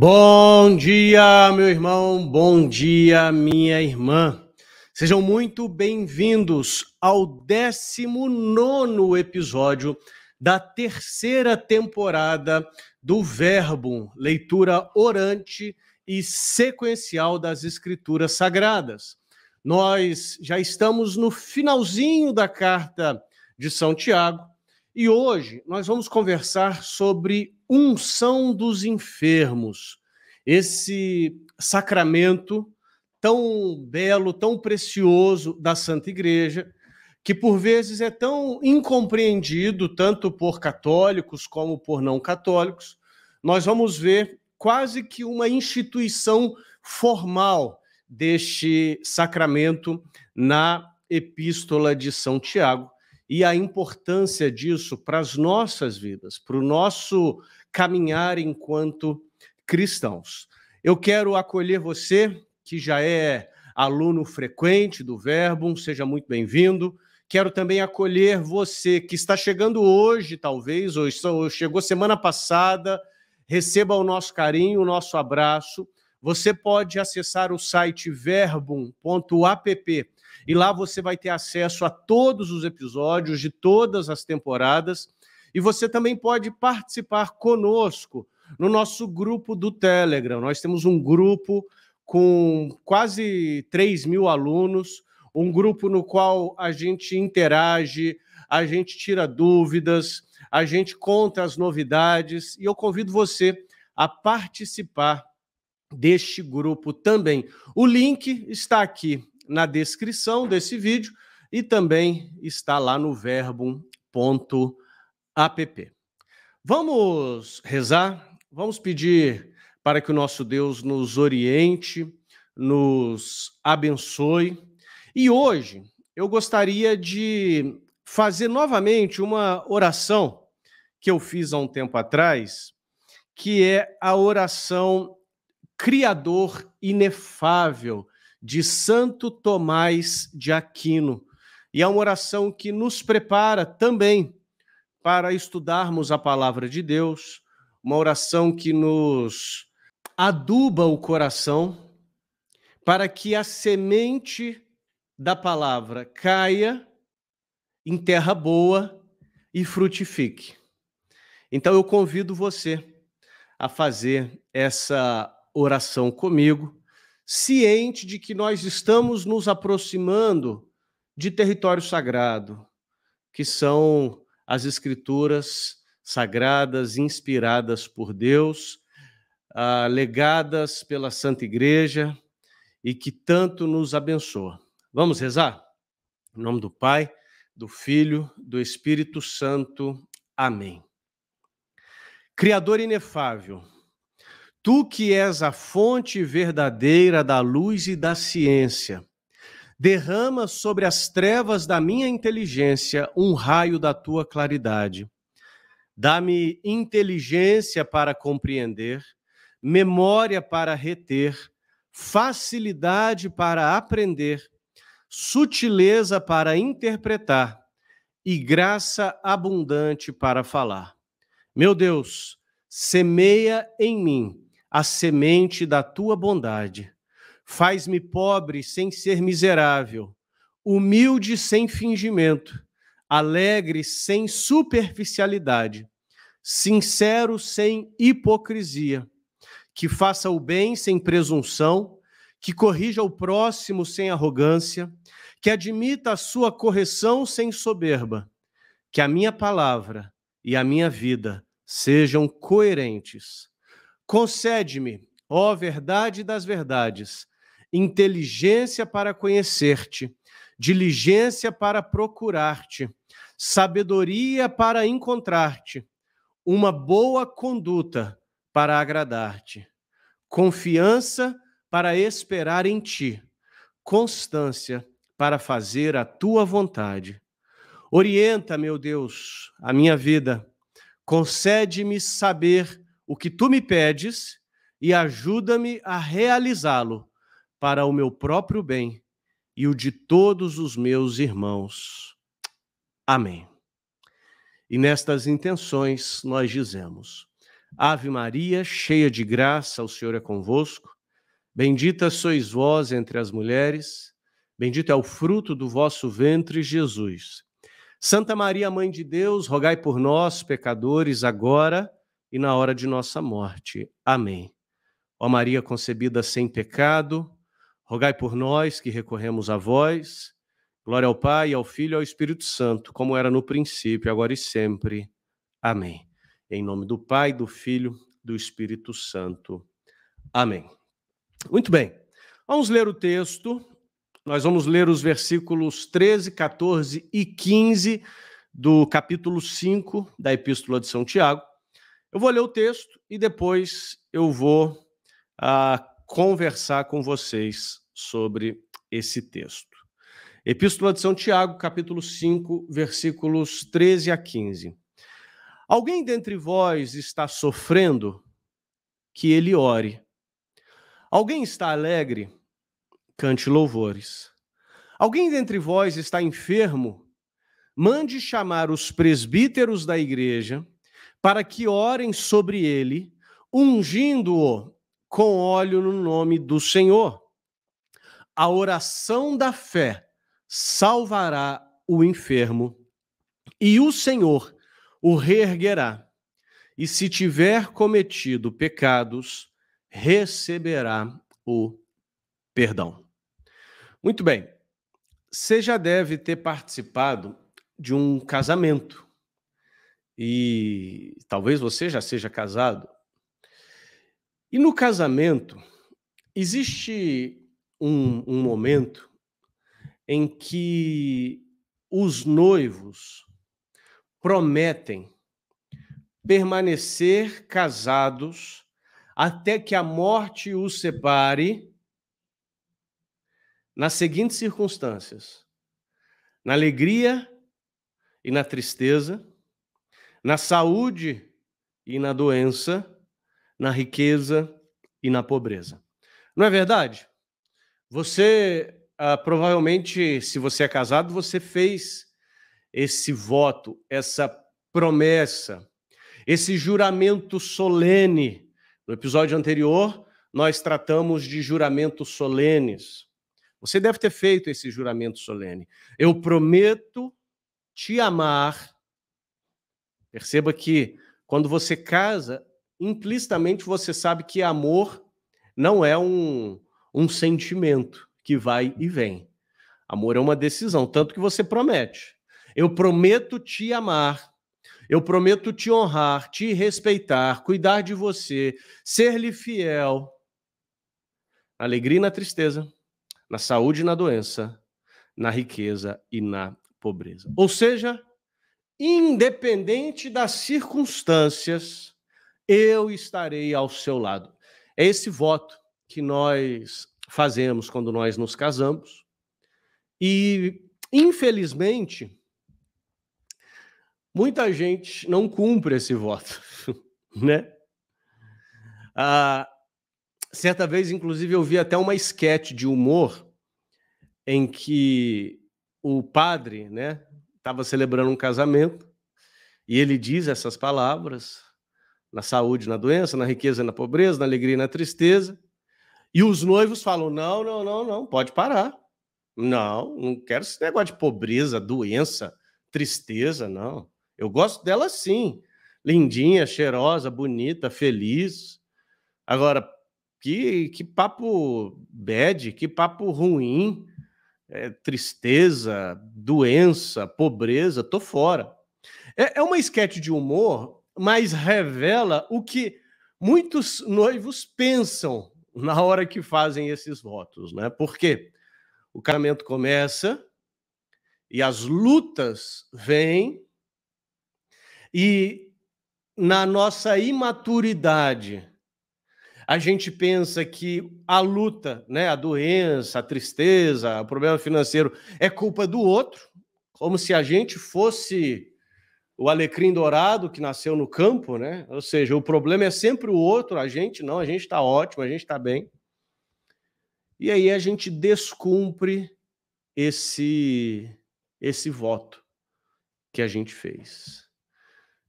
Bom dia, meu irmão, bom dia, minha irmã. Sejam muito bem-vindos ao 19 episódio da terceira temporada do Verbo, leitura orante e sequencial das Escrituras Sagradas. Nós já estamos no finalzinho da carta de São Tiago e hoje nós vamos conversar sobre unção dos enfermos, esse sacramento tão belo, tão precioso da Santa Igreja, que por vezes é tão incompreendido tanto por católicos como por não católicos. Nós vamos ver quase que uma instituição formal deste sacramento na Epístola de São Tiago e a importância disso para as nossas vidas, para o nosso caminhar enquanto cristãos. Eu quero acolher você que já é aluno frequente do Verbo, seja muito bem-vindo. Quero também acolher você que está chegando hoje, talvez, ou chegou semana passada. Receba o nosso carinho, o nosso abraço. Você pode acessar o site verbum.app e lá você vai ter acesso a todos os episódios de todas as temporadas e você também pode participar conosco no nosso grupo do Telegram. Nós temos um grupo com quase 3 mil alunos, um grupo no qual a gente interage, a gente tira dúvidas, a gente conta as novidades e eu convido você a participar deste grupo também. O link está aqui na descrição desse vídeo e também está lá no verbo.com app. Vamos rezar, vamos pedir para que o nosso Deus nos oriente, nos abençoe. E hoje eu gostaria de fazer novamente uma oração que eu fiz há um tempo atrás, que é a oração Criador Inefável de Santo Tomás de Aquino. E é uma oração que nos prepara também para estudarmos a palavra de Deus, uma oração que nos aduba o coração, para que a semente da palavra caia em terra boa e frutifique. Então eu convido você a fazer essa oração comigo, ciente de que nós estamos nos aproximando de território sagrado, que são as escrituras sagradas, inspiradas por Deus, ah, legadas pela Santa Igreja e que tanto nos abençoa. Vamos rezar? Em nome do Pai, do Filho, do Espírito Santo. Amém. Criador inefável, tu que és a fonte verdadeira da luz e da ciência, derrama sobre as trevas da minha inteligência um raio da tua claridade. Dá-me inteligência para compreender, memória para reter, facilidade para aprender, sutileza para interpretar e graça abundante para falar. Meu Deus, semeia em mim a semente da tua bondade Faz-me pobre sem ser miserável, humilde sem fingimento, alegre sem superficialidade, sincero sem hipocrisia, que faça o bem sem presunção, que corrija o próximo sem arrogância, que admita a sua correção sem soberba, que a minha palavra e a minha vida sejam coerentes. Concede-me, ó verdade das verdades, inteligência para conhecer-te, diligência para procurar-te, sabedoria para encontrar-te, uma boa conduta para agradar-te, confiança para esperar em ti, constância para fazer a tua vontade. Orienta, meu Deus, a minha vida. Concede-me saber o que tu me pedes e ajuda-me a realizá-lo para o meu próprio bem e o de todos os meus irmãos. Amém. E nestas intenções nós dizemos: Ave Maria, cheia de graça, o Senhor é convosco. Bendita sois vós entre as mulheres, bendito é o fruto do vosso ventre, Jesus. Santa Maria, Mãe de Deus, rogai por nós, pecadores, agora e na hora de nossa morte. Amém. Ó Maria concebida sem pecado, Rogai por nós que recorremos a vós. Glória ao Pai, ao Filho e ao Espírito Santo, como era no princípio, agora e sempre. Amém. Em nome do Pai, do Filho, do Espírito Santo. Amém. Muito bem. Vamos ler o texto. Nós vamos ler os versículos 13, 14 e 15 do capítulo 5 da Epístola de São Tiago. Eu vou ler o texto e depois eu vou ah, conversar com vocês sobre esse texto. Epístola de São Tiago, capítulo 5, versículos 13 a 15. Alguém dentre vós está sofrendo? Que ele ore. Alguém está alegre? Cante louvores. Alguém dentre vós está enfermo? Mande chamar os presbíteros da igreja para que orem sobre ele, ungindo-o com óleo no nome do Senhor. A oração da fé salvará o enfermo, e o Senhor o reerguerá. E se tiver cometido pecados, receberá o perdão. Muito bem. Você já deve ter participado de um casamento. E talvez você já seja casado e no casamento, existe um, um momento em que os noivos prometem permanecer casados até que a morte os separe nas seguintes circunstâncias: na alegria e na tristeza, na saúde e na doença, na riqueza e na pobreza. Não é verdade? Você ah, provavelmente, se você é casado, você fez esse voto, essa promessa, esse juramento solene. No episódio anterior, nós tratamos de juramentos solenes. Você deve ter feito esse juramento solene. Eu prometo te amar. Perceba que quando você casa, implicitamente você sabe que amor não é um, um sentimento que vai e vem. Amor é uma decisão, tanto que você promete. Eu prometo te amar, eu prometo te honrar, te respeitar, cuidar de você, ser-lhe fiel. Na alegria e na tristeza, na saúde e na doença, na riqueza e na pobreza. Ou seja, independente das circunstâncias, eu estarei ao seu lado. É esse voto que nós fazemos quando nós nos casamos. E, infelizmente, muita gente não cumpre esse voto, né? Ah, certa vez, inclusive, eu vi até uma esquete de humor em que o padre, né, estava celebrando um casamento e ele diz essas palavras na saúde, na doença, na riqueza, na pobreza, na alegria, na tristeza. E os noivos falam: não, não, não, não, pode parar. Não, não quero esse negócio de pobreza, doença, tristeza, não. Eu gosto dela sim. Lindinha, cheirosa, bonita, feliz. Agora, que, que papo bad, que papo ruim, é, tristeza, doença, pobreza, tô fora. É, é uma esquete de humor mas revela o que muitos noivos pensam na hora que fazem esses votos, né? Porque o casamento começa e as lutas vêm e na nossa imaturidade a gente pensa que a luta, né, a doença, a tristeza, o problema financeiro é culpa do outro, como se a gente fosse o alecrim dourado que nasceu no campo, né? Ou seja, o problema é sempre o outro, a gente não, a gente está ótimo, a gente está bem. E aí a gente descumpre esse esse voto que a gente fez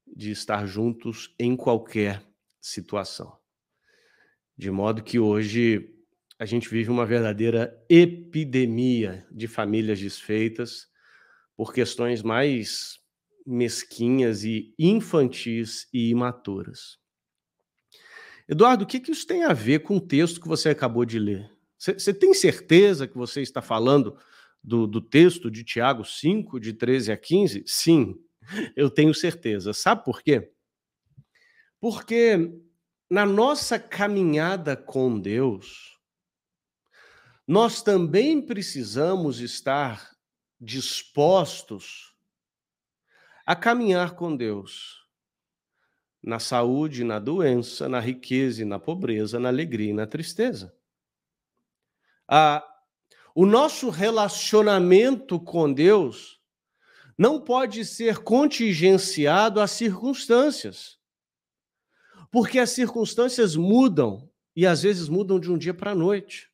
de estar juntos em qualquer situação. De modo que hoje a gente vive uma verdadeira epidemia de famílias desfeitas por questões mais mesquinhas e infantis e imaturas. Eduardo, o que, que isso tem a ver com o texto que você acabou de ler? Você tem certeza que você está falando do, do, texto de Tiago 5, de 13 a 15? Sim, eu tenho certeza. Sabe por quê? Porque na nossa caminhada com Deus, nós também precisamos estar dispostos a caminhar com Deus na saúde, na doença, na riqueza e na pobreza, na alegria e na tristeza. Ah, o nosso relacionamento com Deus não pode ser contingenciado às circunstâncias, porque as circunstâncias mudam e às vezes mudam de um dia para a noite.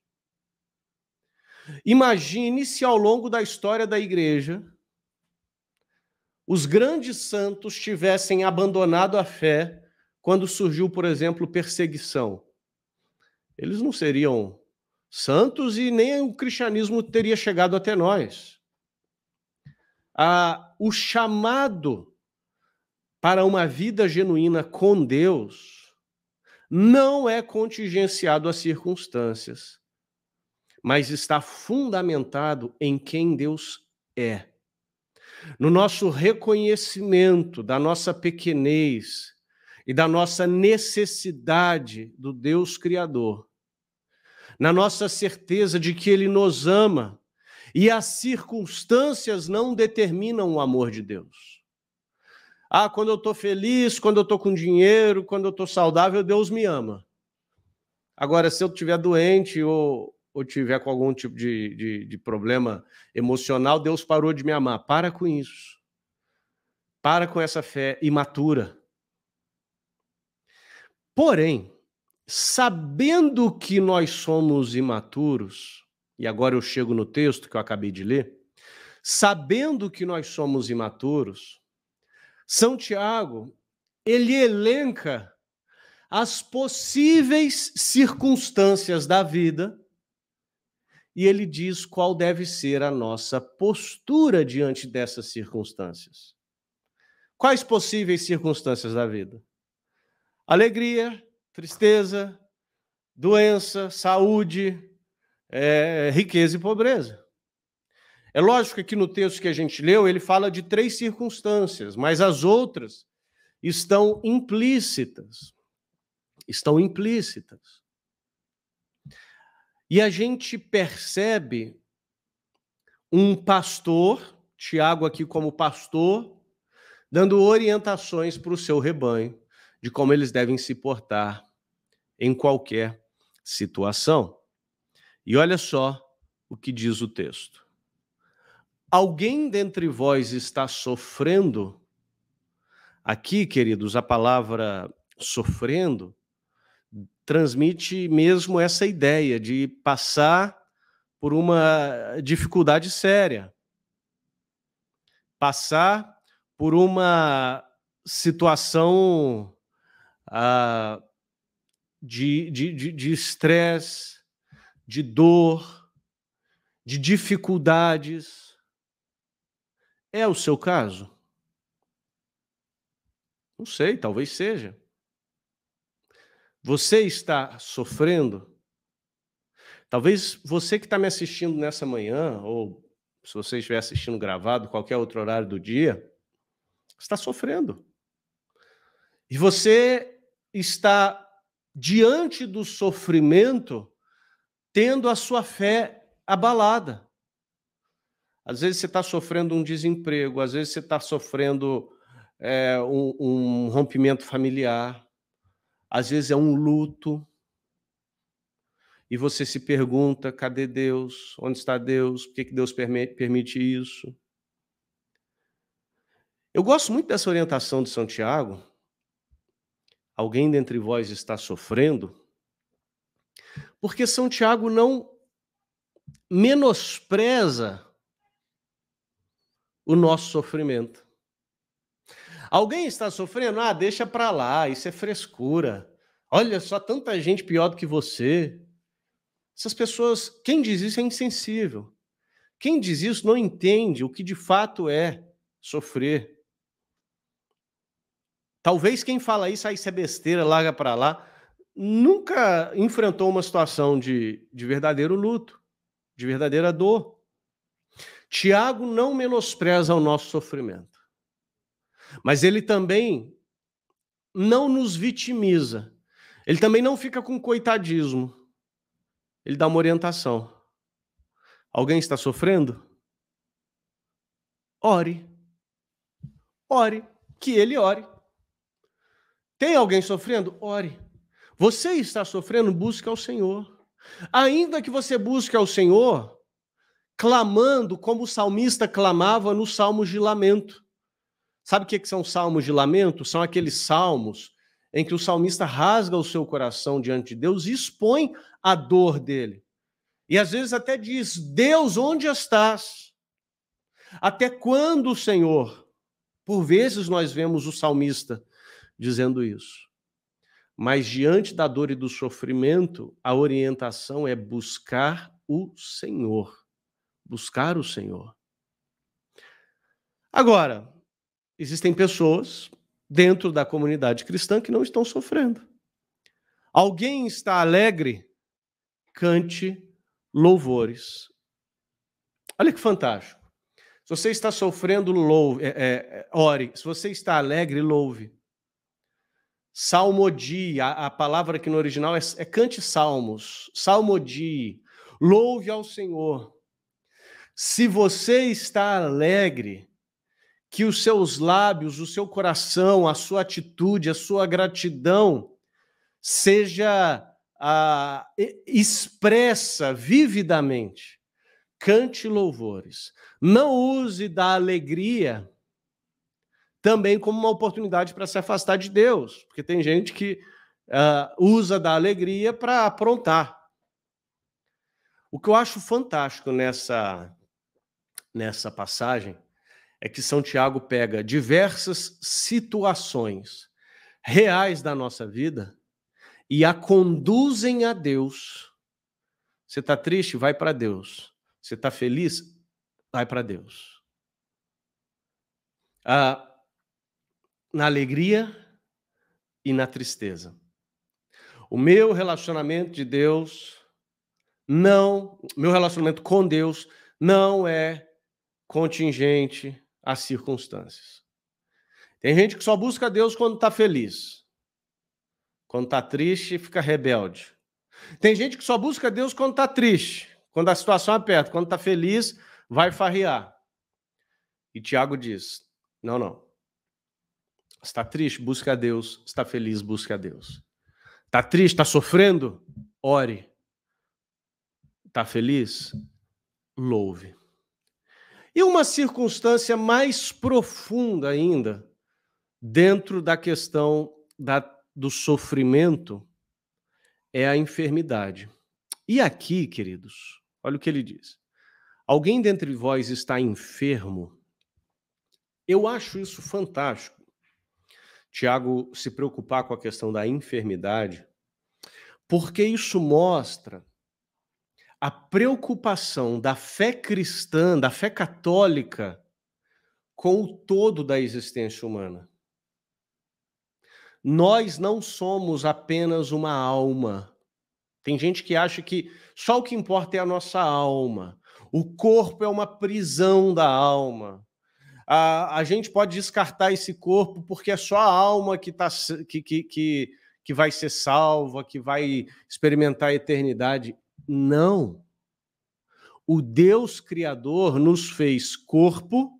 Imagine se ao longo da história da igreja os grandes santos tivessem abandonado a fé quando surgiu, por exemplo, perseguição. Eles não seriam santos e nem o cristianismo teria chegado até nós. Ah, o chamado para uma vida genuína com Deus não é contingenciado às circunstâncias, mas está fundamentado em quem Deus é no nosso reconhecimento da nossa pequenez e da nossa necessidade do Deus Criador, na nossa certeza de que Ele nos ama e as circunstâncias não determinam o amor de Deus. Ah, quando eu estou feliz, quando eu estou com dinheiro, quando eu estou saudável, Deus me ama. Agora, se eu estiver doente ou, ou tiver com algum tipo de, de, de, problema emocional, Deus parou de me amar. Para com isso. Para com essa fé imatura. Porém, sabendo que nós somos imaturos, e agora eu chego no texto que eu acabei de ler, sabendo que nós somos imaturos, São Tiago, ele elenca as possíveis circunstâncias da vida e ele diz qual deve ser a nossa postura diante dessas circunstâncias. Quais possíveis circunstâncias da vida? Alegria, tristeza, doença, saúde, é, riqueza e pobreza. É lógico que no texto que a gente leu, ele fala de três circunstâncias, mas as outras estão implícitas. Estão implícitas. E a gente percebe um pastor, Tiago aqui como pastor, dando orientações para o seu rebanho de como eles devem se portar em qualquer situação. E olha só o que diz o texto. Alguém dentre vós está sofrendo? Aqui, queridos, a palavra sofrendo transmite mesmo essa ideia de passar por uma dificuldade séria, passar por uma situação ah, de, de, de, de estresse, de dor, de dificuldades. É o seu caso? Não sei, talvez seja. Você está sofrendo? Talvez você que está me assistindo nessa manhã, ou se você estiver assistindo gravado, qualquer outro horário do dia, está sofrendo. E você está diante do sofrimento, tendo a sua fé abalada. Às vezes você está sofrendo um desemprego, às vezes você está sofrendo é, um, um rompimento familiar, às vezes é um luto, e você se pergunta: cadê Deus? Onde está Deus? Por que, que Deus permite isso? Eu gosto muito dessa orientação de Santiago. Alguém dentre vós está sofrendo? Porque São Tiago não menospreza o nosso sofrimento. Alguém está sofrendo? Ah, deixa para lá, isso é frescura. Olha só, tanta gente pior do que você. Essas pessoas, quem diz isso é insensível. Quem diz isso não entende o que de fato é sofrer. Talvez quem fala isso, aí ah, isso é besteira, larga para lá, nunca enfrentou uma situação de, de verdadeiro luto, de verdadeira dor. Tiago não menospreza o nosso sofrimento. Mas ele também não nos vitimiza. Ele também não fica com coitadismo. Ele dá uma orientação. Alguém está sofrendo? Ore. Ore. Que ele ore. Tem alguém sofrendo? Ore. Você está sofrendo? Busque ao Senhor. Ainda que você busque ao Senhor, clamando como o salmista clamava nos salmos de lamento. Sabe o que, são salmos de lamento? São aqueles salmos em que o salmista rasga o seu coração diante de Deus e expõe a dor dele. E às vezes até diz: Deus, onde estás? Até quando, Senhor? Por vezes nós vemos o salmista dizendo isso. Mas diante da dor e do sofrimento, a orientação é buscar o Senhor. Buscar o Senhor. Agora, existem pessoas dentro da comunidade cristã que não estão sofrendo. Alguém está alegre? Cante louvores. Olha que fantástico. Se você está sofrendo, louve, é, é, é ore. Se você está alegre, louve. Salmodie, a, a palavra que no original é, é cante salmos. Salmodie, louve ao Senhor. Se você está alegre, que os seus lábios, o seu coração, a sua atitude, a sua gratidão seja ah, expressa vividamente. Cante louvores. Não use da alegria também como uma oportunidade para se afastar de Deus, porque tem gente que ah, usa da alegria para aprontar. O que eu acho fantástico nessa, nessa passagem é que São Tiago pega diversas situações reais da nossa vida e a conduzem a Deus. Você está triste? Vai para Deus. Você está feliz? Vai para Deus. Ah, na alegria e na tristeza. O meu relacionamento de Deus não, meu relacionamento com Deus não é contingente às circunstâncias. Tem gente que só busca Deus quando está feliz. Quando está triste, fica rebelde. Tem gente que só busca Deus quando está triste, quando a situação aperta. Quando está feliz, vai farrear. E Tiago diz: não, não. Está triste, busca a Deus. Está feliz, busca a Deus. Está triste, está sofrendo? Ore. Está feliz? Louve. E uma circunstância mais profunda ainda, dentro da questão da, do sofrimento, é a enfermidade. E aqui, queridos, olha o que ele diz. Alguém dentre vós está enfermo? Eu acho isso fantástico. Tiago se preocupar com a questão da enfermidade, porque isso mostra a preocupação da fé cristã, da fé católica, com o todo da existência humana. Nós não somos apenas uma alma. Tem gente que acha que só o que importa é a nossa alma. O corpo é uma prisão da alma. A, a gente pode descartar esse corpo porque é só a alma que, tá, que, que, que, que vai ser salva, que vai experimentar a eternidade não. O Deus Criador nos fez corpo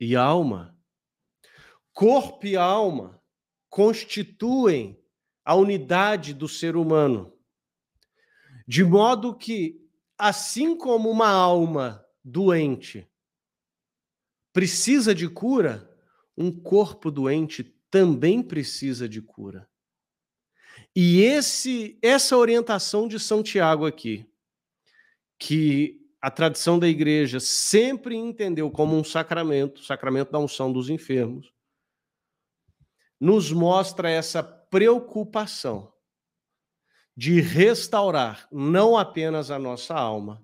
e alma. Corpo e alma constituem a unidade do ser humano. De modo que, assim como uma alma doente precisa de cura, um corpo doente também precisa de cura. E esse essa orientação de São Tiago aqui, que a tradição da igreja sempre entendeu como um sacramento, sacramento da unção dos enfermos, nos mostra essa preocupação de restaurar não apenas a nossa alma,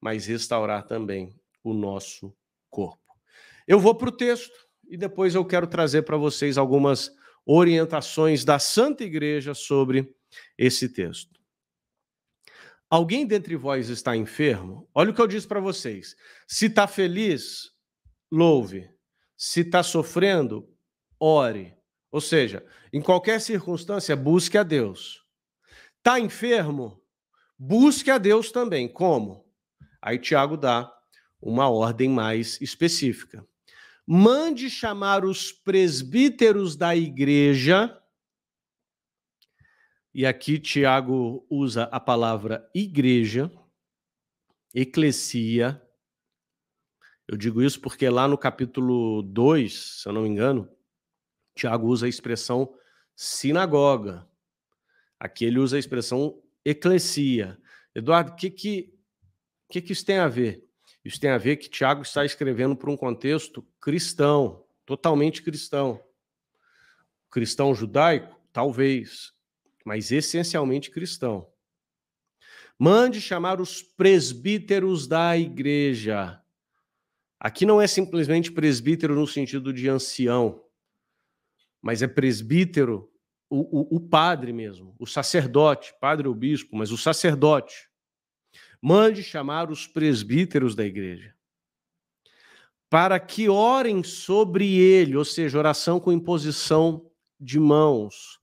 mas restaurar também o nosso corpo. Eu vou para o texto e depois eu quero trazer para vocês algumas orientações da Santa Igreja sobre esse texto. Alguém dentre vós está enfermo? Olha o que eu disse para vocês. Se está feliz, louve. Se está sofrendo, ore. Ou seja, em qualquer circunstância, busque a Deus. Está enfermo? Busque a Deus também. Como? Aí Tiago dá uma ordem mais específica mande chamar os presbíteros da igreja. E aqui Tiago usa a palavra igreja, eclesia. Eu digo isso porque lá no capítulo 2, se eu não me engano, Tiago usa a expressão sinagoga. Aqui ele usa a expressão eclesia. Eduardo, o que, que, que, que isso tem a ver? Isso tem a ver que Tiago está escrevendo para um contexto cristão, totalmente cristão. Cristão judaico? Talvez, mas essencialmente cristão. Mande chamar os presbíteros da igreja. Aqui não é simplesmente presbítero no sentido de ancião, mas é presbítero o, o, o padre mesmo, o sacerdote, padre ou bispo, mas o sacerdote Mande chamar os presbíteros da igreja para que orem sobre ele, ou seja, oração com imposição de mãos,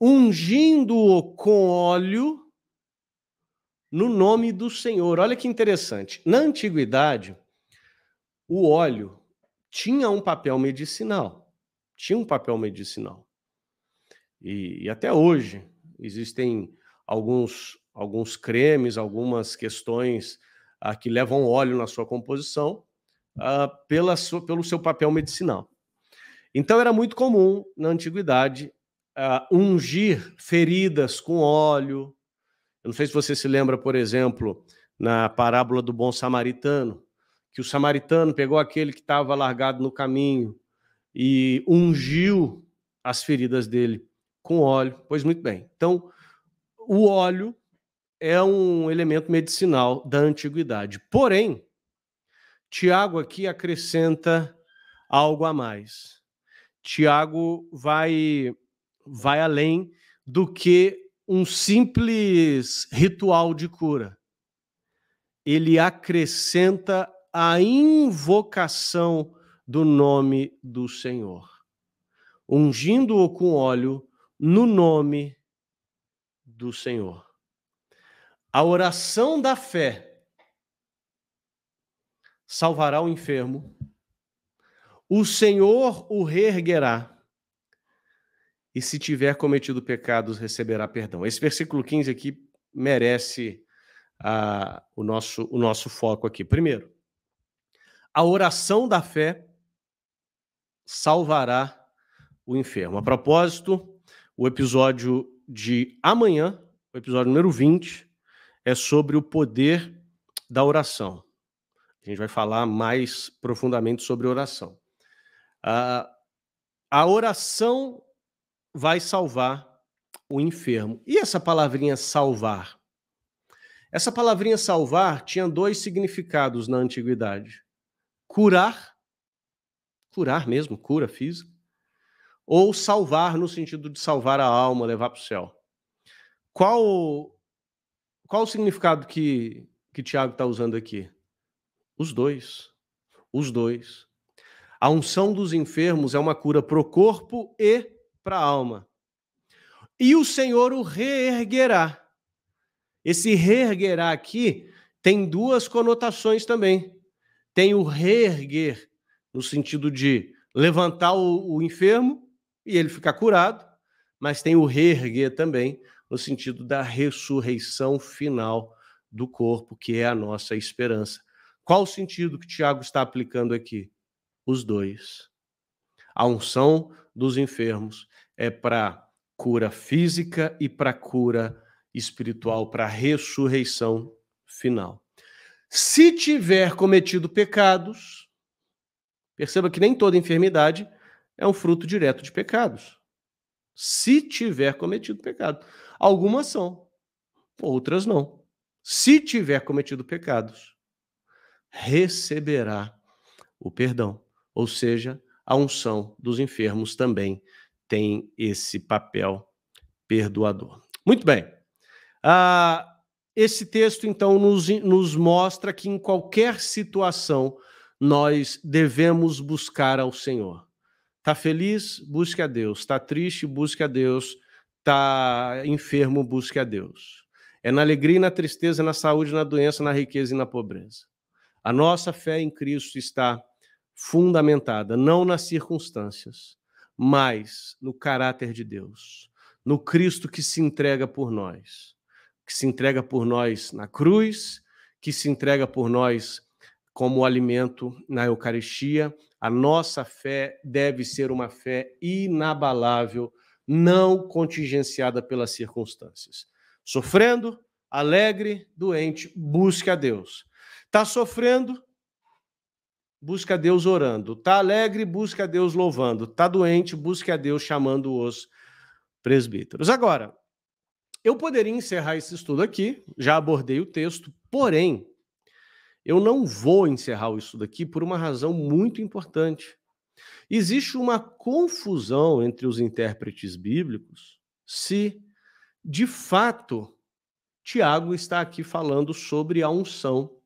ungindo-o com óleo no nome do Senhor. Olha que interessante. Na antiguidade, o óleo tinha um papel medicinal. Tinha um papel medicinal. E, e até hoje existem alguns alguns cremes, algumas questões ah, que levam óleo na sua composição ah, pela sua, pelo seu papel medicinal. Então era muito comum na antiguidade ah, ungir feridas com óleo. Eu não sei se você se lembra, por exemplo, na parábola do bom samaritano, que o samaritano pegou aquele que estava largado no caminho e ungiu as feridas dele com óleo. Pois muito bem. Então, o óleo é um elemento medicinal da antiguidade. Porém, Tiago aqui acrescenta algo a mais. Tiago vai vai além do que um simples ritual de cura. Ele acrescenta a invocação do nome do Senhor, ungindo-o com óleo no nome do Senhor. A oração da fé salvará o enfermo, o Senhor o reerguerá, e se tiver cometido pecados, receberá perdão. Esse versículo 15 aqui merece uh, o, nosso, o nosso foco aqui. Primeiro, a oração da fé salvará o enfermo. A propósito, o episódio de amanhã, o episódio número 20, é sobre o poder da oração. A gente vai falar mais profundamente sobre oração. Uh, a oração vai salvar o enfermo. E essa palavrinha salvar? Essa palavrinha salvar tinha dois significados na antiguidade: curar, curar mesmo, cura física, ou salvar no sentido de salvar a alma, levar para o céu. Qual qual o significado que, que Tiago está usando aqui? Os dois. Os dois. A unção dos enfermos é uma cura para o corpo e para a alma. E o Senhor o reerguerá. Esse reerguerá aqui tem duas conotações também. Tem o reerguer, no sentido de levantar o, o enfermo e ele ficar curado, mas tem o reerguer também, no sentido da ressurreição final do corpo, que é a nossa esperança. Qual o sentido que Tiago está aplicando aqui? Os dois. A unção dos enfermos é para cura física e para cura espiritual, para ressurreição final. Se tiver cometido pecados, perceba que nem toda enfermidade é um fruto direto de pecados. Se tiver cometido pecado. Algumas são, outras não. Se tiver cometido pecados, receberá o perdão. Ou seja, a unção dos enfermos também tem esse papel perdoador. Muito bem. Ah, esse texto, então, nos, nos mostra que em qualquer situação nós devemos buscar ao Senhor. Está feliz? Busque a Deus. Está triste? Busque a Deus está enfermo, busque a Deus. É na alegria e na tristeza, na saúde, na doença, na riqueza e na pobreza. A nossa fé em Cristo está fundamentada não nas circunstâncias, mas no caráter de Deus, no Cristo que se entrega por nós, que se entrega por nós na cruz, que se entrega por nós como alimento na Eucaristia. A nossa fé deve ser uma fé inabalável não contingenciada pelas circunstâncias. Sofrendo, alegre, doente, busca a Deus. Está sofrendo, busca a Deus orando. Está alegre, busca a Deus louvando. Está doente, busca a Deus chamando os presbíteros. Agora, eu poderia encerrar esse estudo aqui, já abordei o texto, porém, eu não vou encerrar o estudo aqui por uma razão muito importante. Existe uma confusão entre os intérpretes bíblicos se, de fato, Tiago está aqui falando sobre a unção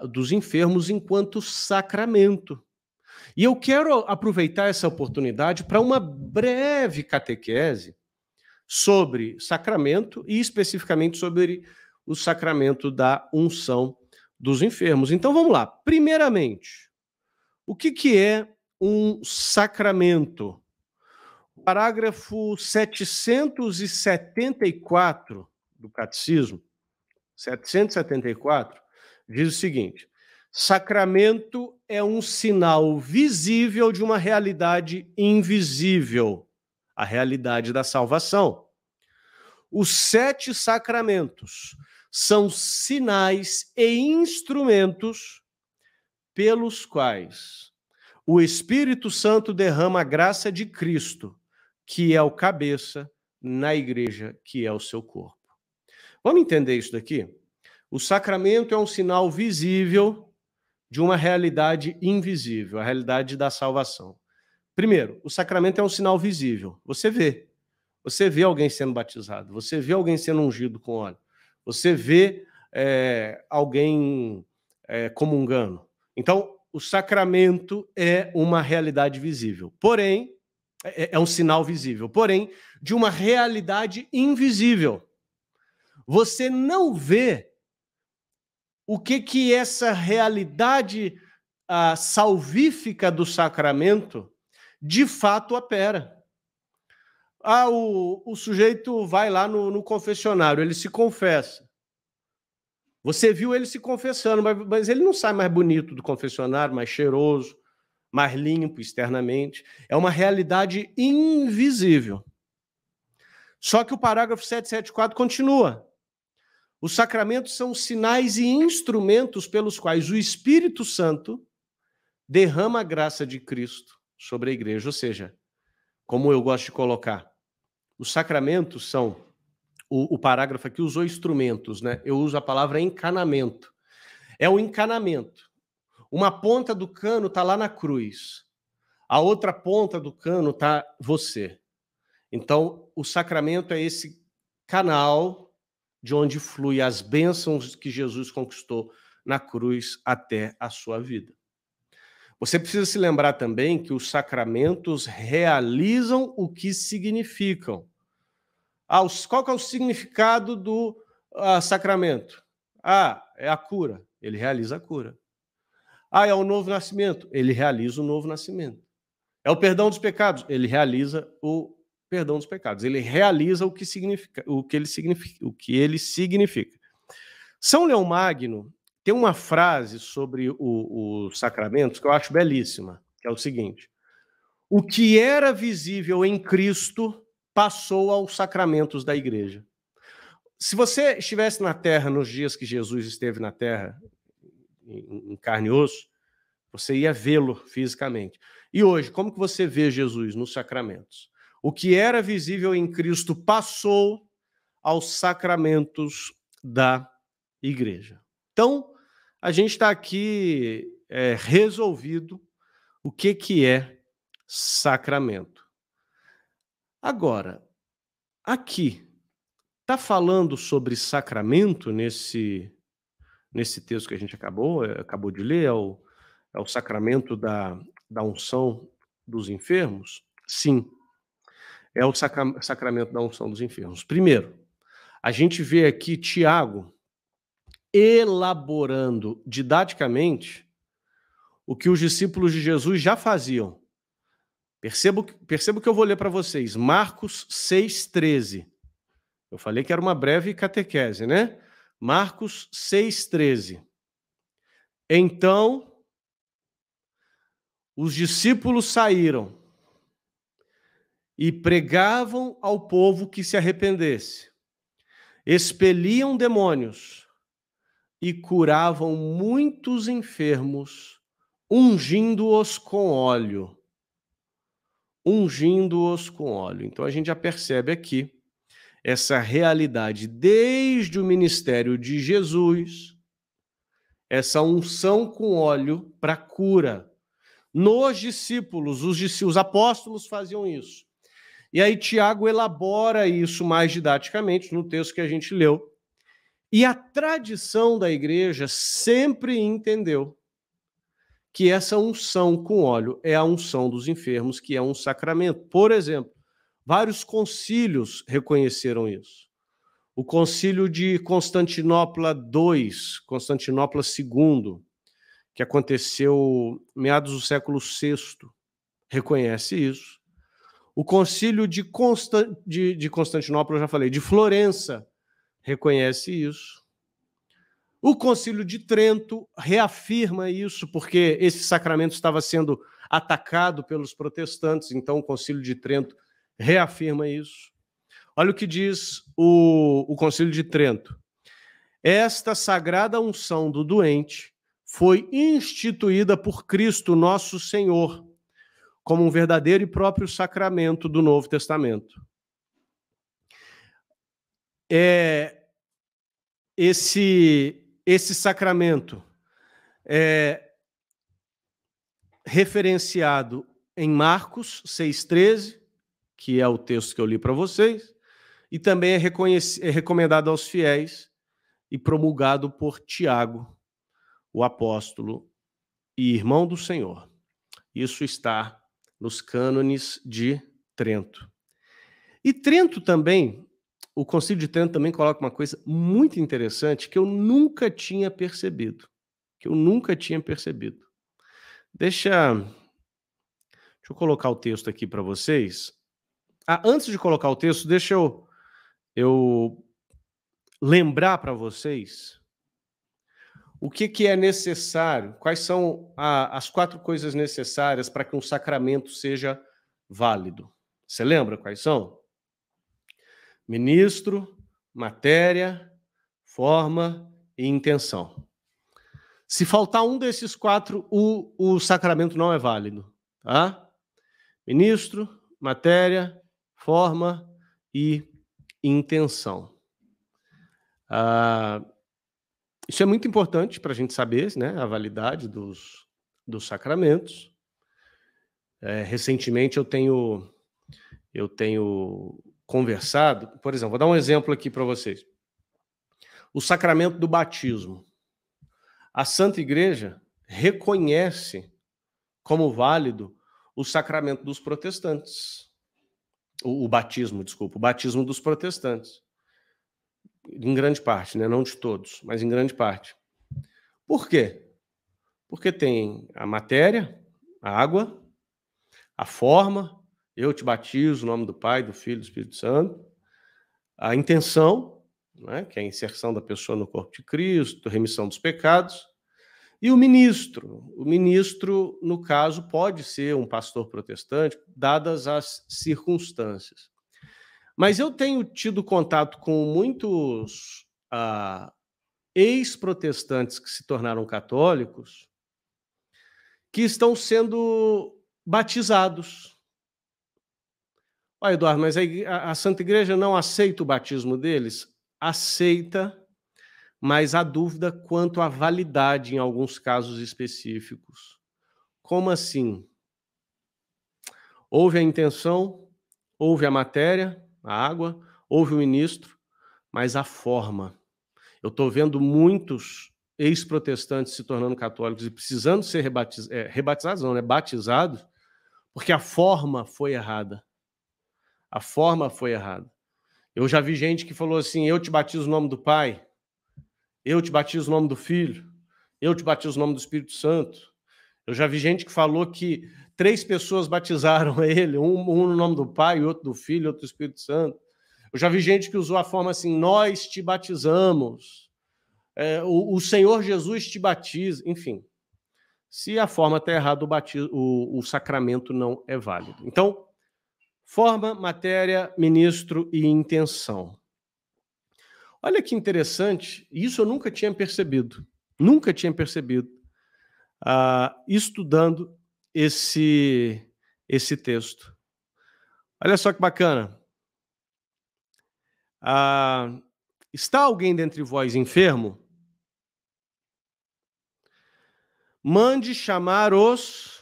uh, dos enfermos enquanto sacramento. E eu quero aproveitar essa oportunidade para uma breve catequese sobre sacramento e especificamente sobre o sacramento da unção dos enfermos. Então vamos lá. Primeiramente, o que, que é um sacramento? O parágrafo 774 do Catecismo, 774, diz o seguinte: sacramento é um sinal visível de uma realidade invisível, a realidade da salvação. Os sete sacramentos são sinais e instrumentos pelos quais o Espírito Santo derrama a graça de Cristo, que é o cabeça, na igreja, que é o seu corpo. Vamos entender isso daqui? O sacramento é um sinal visível de uma realidade invisível, a realidade da salvação. Primeiro, o sacramento é um sinal visível. Você vê. Você vê alguém sendo batizado, você vê alguém sendo ungido com óleo, você vê é, alguém é, comungando, então, o sacramento é uma realidade visível, porém, é, é, é um sinal visível, porém, de uma realidade invisível. Você não vê o que que essa realidade salvífica do sacramento de fato opera. Ah, o, o sujeito vai lá no, no confessionário, ele se confessa. Você viu ele se confessando, mas, mas ele não sai mais bonito do confessionário, mais cheiroso, mais limpo externamente. É uma realidade invisível. Só que o parágrafo 774 continua. Os sacramentos são sinais e instrumentos pelos quais o Espírito Santo derrama a graça de Cristo sobre a igreja. Ou seja, como eu gosto de colocar, os sacramentos são o, o parágrafo aqui usou instrumentos, né? Eu uso a palavra encanamento. É o encanamento. Uma ponta do cano está lá na cruz, a outra ponta do cano está você. Então, o sacramento é esse canal de onde flui as bênçãos que Jesus conquistou na cruz até a sua vida. Você precisa se lembrar também que os sacramentos realizam o que significam aos, qual que é o significado do uh, sacramento? Ah, é a cura. Ele realiza a cura. Ah, é o novo nascimento. Ele realiza o novo nascimento. É o perdão dos pecados. Ele realiza o perdão dos pecados. Ele realiza o que significa, o que ele significa, o que ele significa. São Leão Magno tem uma frase sobre os sacramentos que eu acho belíssima, que é o seguinte: o que era visível em Cristo passou aos sacramentos da igreja. Se você estivesse na terra nos dias que Jesus esteve na terra, em carne e osso, você ia vê-lo fisicamente. E hoje, como que você vê Jesus nos sacramentos? O que era visível em Cristo passou aos sacramentos da igreja. Então, a gente está aqui é, resolvido o que, que é sacramento. Agora, aqui tá falando sobre sacramento nesse nesse texto que a gente acabou eh, acabou de ler, é o, é o sacramento da, da unção dos enfermos? Sim, é o sacra, sacramento da unção dos enfermos. Primeiro, a gente vê aqui Tiago elaborando didaticamente o que os discípulos de Jesus já faziam. Percebo, percebo que eu vou ler para vocês. Marcos 6,13. Eu falei que era uma breve catequese, né? Marcos 6,13. Então, os discípulos saíram e pregavam ao povo que se arrependesse, expeliam demônios e curavam muitos enfermos, ungindo-os com óleo ungindo-os com óleo. Então a gente já percebe aqui essa realidade desde o ministério de Jesus, essa unção com óleo para cura. Nos discípulos, os, discípulos, os apóstolos faziam isso. E aí Tiago elabora isso mais didaticamente no texto que a gente leu. E a tradição da igreja sempre entendeu que essa unção com óleo é a unção dos enfermos, que é um sacramento. Por exemplo, vários concílios reconheceram isso. O concílio de Constantinopla II, Constantinopla II, que aconteceu meados do século VI, reconhece isso. O concílio de, de, de Constantinopla, eu já falei, de Florença, reconhece isso. O Concílio de Trento reafirma isso, porque esse sacramento estava sendo atacado pelos protestantes, então o Concílio de Trento reafirma isso. Olha o que diz o, o Concílio de Trento. Esta sagrada unção do doente foi instituída por Cristo nosso Senhor, como um verdadeiro e próprio sacramento do Novo Testamento. É, esse esse sacramento é referenciado em Marcos 6,13, que é o texto que eu li para vocês, e também é, é recomendado aos fiéis e promulgado por Tiago, o apóstolo e irmão do Senhor. Isso está nos cânones de Trento. E Trento também o Conselho de Trento também coloca uma coisa muito interessante que eu nunca tinha percebido. Que eu nunca tinha percebido. Deixa, deixa eu colocar o texto aqui para vocês. Ah, antes de colocar o texto, deixa eu, eu lembrar para vocês o que, que é necessário, quais são a, as quatro coisas necessárias para que um sacramento seja válido. Você lembra quais são? ministro, matéria, forma e intenção. Se faltar um desses quatro, o, o sacramento não é válido. Tá? Ministro, matéria, forma e intenção. Ah, isso é muito importante para a gente saber né, a validade dos, dos sacramentos. É, recentemente eu tenho eu tenho conversado, por exemplo, vou dar um exemplo aqui para vocês. O sacramento do batismo. A Santa Igreja reconhece como válido o sacramento dos protestantes. O, o, batismo, desculpa, o batismo dos protestantes. Em grande parte, né? não de todos, mas em grande parte. Por quê? Porque tem a matéria, a água, a forma eu te batizo, no nome do Pai, do Filho, do Espírito Santo. A intenção, né, que é a inserção da pessoa no corpo de Cristo, remissão dos pecados. E o ministro. O ministro, no caso, pode ser um pastor protestante, dadas as circunstâncias. Mas eu tenho tido contato com muitos ah, ex-protestantes que se tornaram católicos que estão sendo batizados Pai Eduardo, mas a, a Santa Igreja não aceita o batismo deles? Aceita, mas há dúvida quanto à validade em alguns casos específicos. Como assim? Houve a intenção, houve a matéria, a água, houve o ministro, mas a forma. Eu estou vendo muitos ex-protestantes se tornando católicos e precisando ser rebatiz... é, rebatizados, não, né? batizados, porque a forma foi errada. A forma foi errada. Eu já vi gente que falou assim: eu te batizo o no nome do Pai, eu te batizo o no nome do Filho, eu te batizo o no nome do Espírito Santo. Eu já vi gente que falou que três pessoas batizaram ele, um, um no nome do Pai, outro do Filho, outro do Espírito Santo. Eu já vi gente que usou a forma assim: nós te batizamos, é, o, o, Senhor Jesus te batiza, enfim. Se a forma está errada, o, batizo, o, o sacramento não é válido. Então, Forma, matéria, ministro e intenção. Olha que interessante, isso eu nunca tinha percebido, nunca tinha percebido, uh, estudando esse, esse texto. Olha só que bacana. Uh, está alguém dentre vós enfermo? Mande chamar os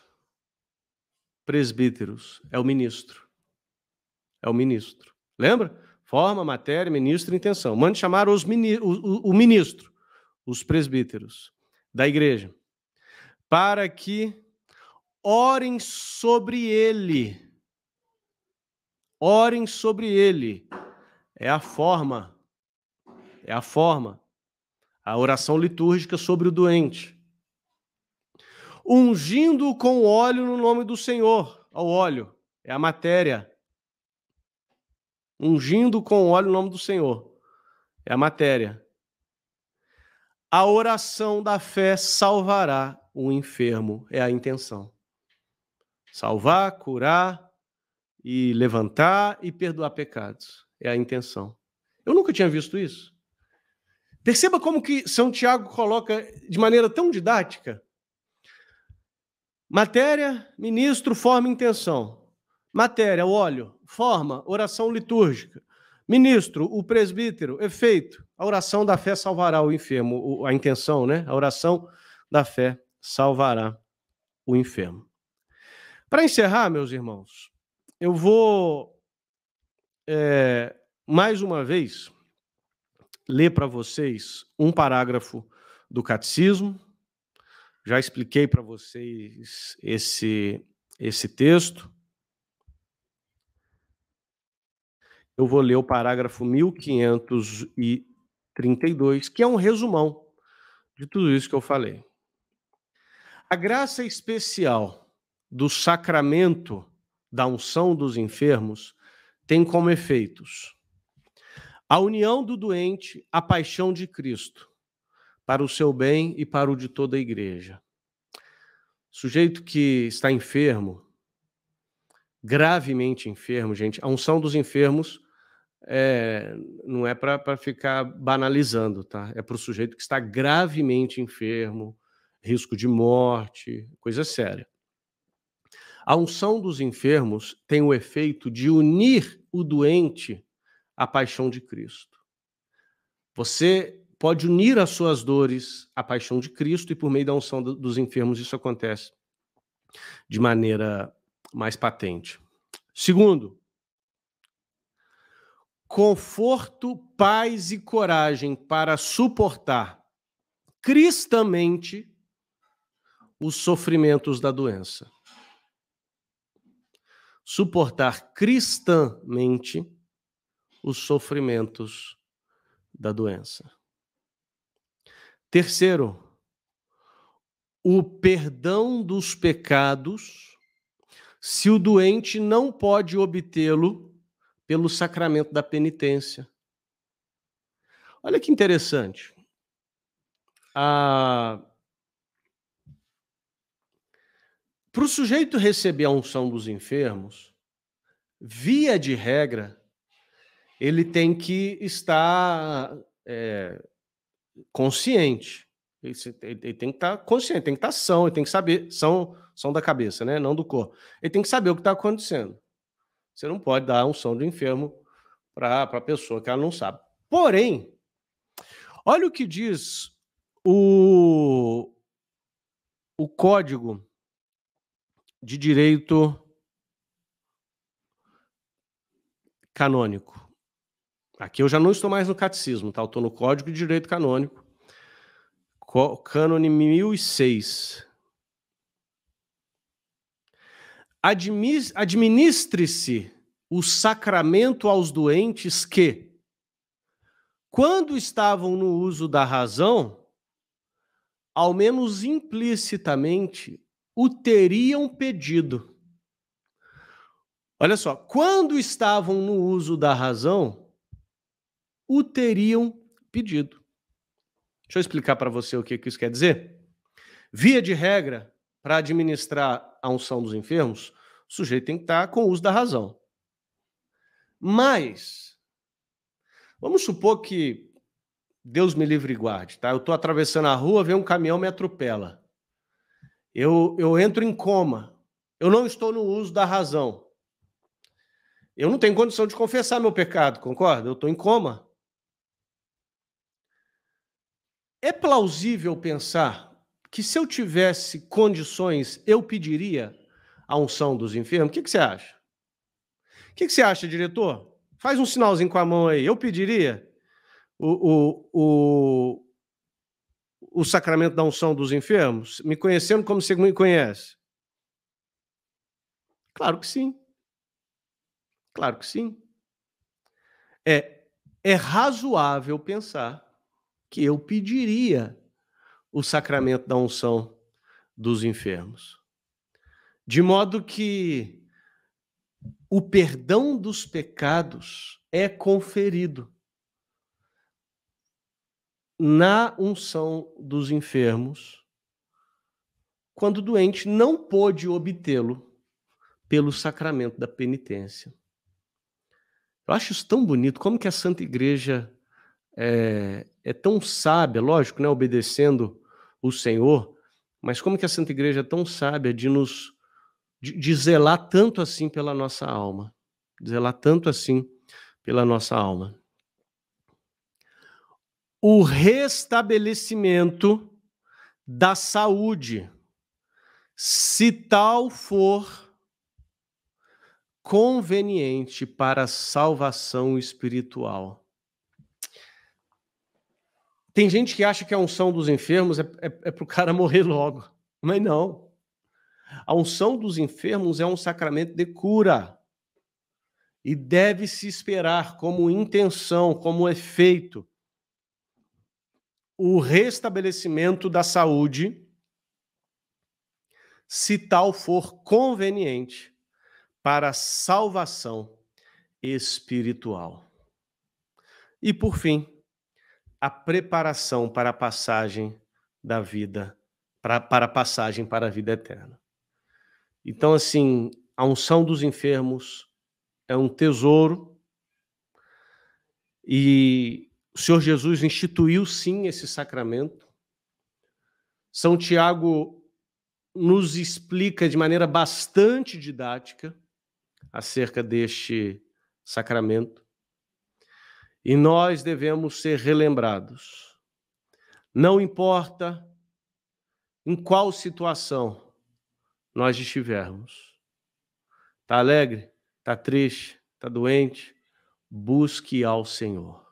presbíteros, é o ministro é o ministro. Lembra? Forma, matéria, ministro, intenção. Mande chamar os mini, o, o, o ministro, os presbíteros da igreja, para que orem sobre ele. Orem sobre ele. É a forma. É a forma. A oração litúrgica sobre o doente. Ungindo com óleo no nome do Senhor. O óleo é a matéria ungindo com óleo o nome do Senhor. É a matéria. A oração da fé salvará o enfermo, é a intenção. Salvar, curar e levantar e perdoar pecados, é a intenção. Eu nunca tinha visto isso. Perceba como que São Tiago coloca de maneira tão didática. Matéria, ministro, forma intenção. Matéria, o óleo. Forma, oração litúrgica. Ministro, o presbítero, efeito. A oração da fé salvará o enfermo, a intenção, né? A oração da fé salvará o enfermo. Para encerrar, meus irmãos, eu vou é, mais uma vez ler para vocês um parágrafo do catecismo. Já expliquei para vocês esse, esse texto. eu vou ler o parágrafo 1532, que é um resumão de tudo isso que eu falei. A graça especial do sacramento da unção dos enfermos tem como efeitos a união do doente à paixão de Cristo, para o seu bem e para o de toda a igreja. sujeito que está enfermo, gravemente enfermo, gente, a unção dos enfermos é, não é para ficar banalizando, tá? É para o sujeito que está gravemente enfermo, risco de morte, coisa séria. A unção dos enfermos tem o efeito de unir o doente à paixão de Cristo. Você pode unir as suas dores à paixão de Cristo e por meio da unção dos enfermos isso acontece de maneira mais patente. Segundo, conforto, paz e coragem para suportar cristamente os sofrimentos da doença. Suportar cristamente os sofrimentos da doença. Terceiro, o perdão dos pecados se o doente não pode obtê-lo pelo sacramento da penitência. Olha que interessante. Ah, Para o sujeito receber a unção dos enfermos, via de regra, ele tem que estar é, consciente. Ele, tem que estar tá consciente, tem que estar tá são, ele tem que saber, são, são da cabeça, né? não do corpo. Ele tem que saber o que está acontecendo. Você não pode dar som do enfermo para a pessoa que ela não sabe. Porém, olha o que diz o, o Código de Direito Canônico. Aqui eu já não estou mais no catecismo, tá? Eu estou no Código de Direito Canônico, Cânone 1006. administre-se o sacramento aos doentes que, quando estavam no uso da razão, ao menos implicitamente, o teriam pedido. Olha só, quando estavam no uso da razão, o teriam pedido. Deixa eu explicar para você o que, que isso quer dizer. Via de regra, para administrar a unção dos enfermos, o sujeito tem que estar tá com o uso da razão. Mas, vamos supor que Deus me livre e guarde, tá? Eu estou atravessando a rua, vem um caminhão me atropela. Eu, eu entro em coma. Eu não estou no uso da razão. Eu não tenho condição de confessar meu pecado, concorda? Eu estou em coma. É plausível pensar que se eu tivesse condições, eu pediria a unção dos enfermos? O que, que você acha? O que, que você acha, diretor? Faz um sinalzinho com a mão aí. Eu pediria o, o, o, o sacramento da unção dos enfermos? Me conhecendo como você me conhece? Claro que sim. Claro que sim. É, é razoável pensar que eu pediria o sacramento da unção dos enfermos. De modo que o perdão dos pecados é conferido na unção dos enfermos quando o doente não pôde obtê-lo pelo sacramento da penitência. Eu acho isso tão bonito, como que a Santa Igreja é, é tão sábia, lógico, né, obedecendo o Senhor, mas como que a Santa Igreja é tão sábia de nos de, de zelar tanto assim pela nossa alma, zelar tanto assim pela nossa alma. O restabelecimento da saúde, se tal for conveniente para a salvação espiritual tem gente que acha que a unção dos enfermos é, é, é para o cara morrer logo, mas não. A unção dos enfermos é um sacramento de cura e deve se esperar como intenção, como efeito, o restabelecimento da saúde, se tal for conveniente para a salvação espiritual. E por fim, a preparação para a passagem da vida, para para a passagem para a vida eterna. Então, assim, a unção dos enfermos é um tesouro e o Senhor Jesus instituiu sim esse sacramento. São Tiago nos explica de maneira bastante didática acerca deste sacramento. E nós devemos ser relembrados. Não importa em qual situação nós estivermos. Está alegre? Está triste? Está doente? Busque ao Senhor.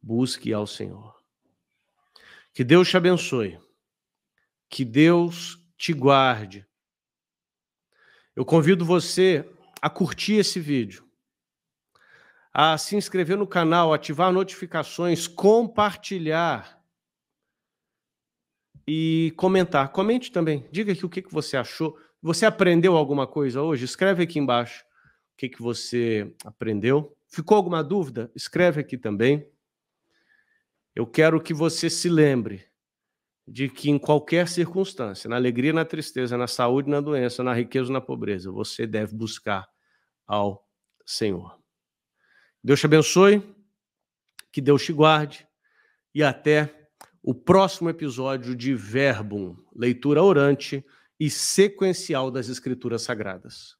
Busque ao Senhor. Que Deus te abençoe. Que Deus te guarde. Eu convido você a curtir esse vídeo a se inscrever no canal, ativar notificações, compartilhar e comentar. Comente também. Diga aqui o que, que você achou. Você aprendeu alguma coisa hoje? Escreve aqui embaixo o que, que você aprendeu. Ficou alguma dúvida? Escreve aqui também. Eu quero que você se lembre de que em qualquer circunstância, na alegria, na tristeza, na saúde, na doença, na riqueza, na pobreza, você deve buscar ao Senhor. Deus te abençoe, que Deus te guarde e até o próximo episódio de Verbum, leitura orante e sequencial das Escrituras Sagradas.